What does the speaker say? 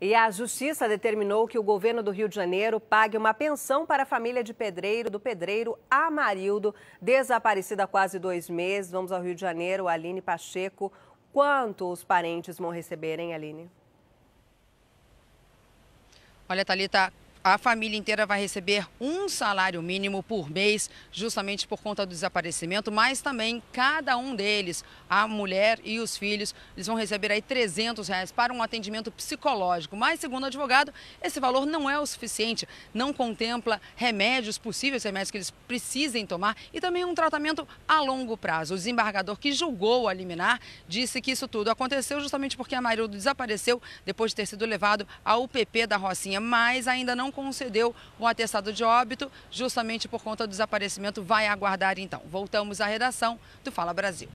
E a Justiça determinou que o governo do Rio de Janeiro pague uma pensão para a família de pedreiro, do pedreiro Amarildo, desaparecida há quase dois meses. Vamos ao Rio de Janeiro, Aline Pacheco. Quanto os parentes vão receberem, Aline? Olha, Thalita, a família inteira vai receber um salário mínimo por mês, justamente por conta do desaparecimento, mas também cada um deles, a mulher e os filhos, eles vão receber aí 300 reais para um atendimento psicológico. Mas, segundo o advogado, esse valor não é o suficiente, não contempla remédios, possíveis remédios que eles precisem tomar e também um tratamento a longo prazo. O desembargador que julgou a liminar disse que isso tudo aconteceu justamente porque a Marildo desapareceu depois de ter sido levado ao PP da Rocinha, mas ainda não concedeu um atestado de óbito, justamente por conta do desaparecimento. Vai aguardar então. Voltamos à redação do Fala Brasil.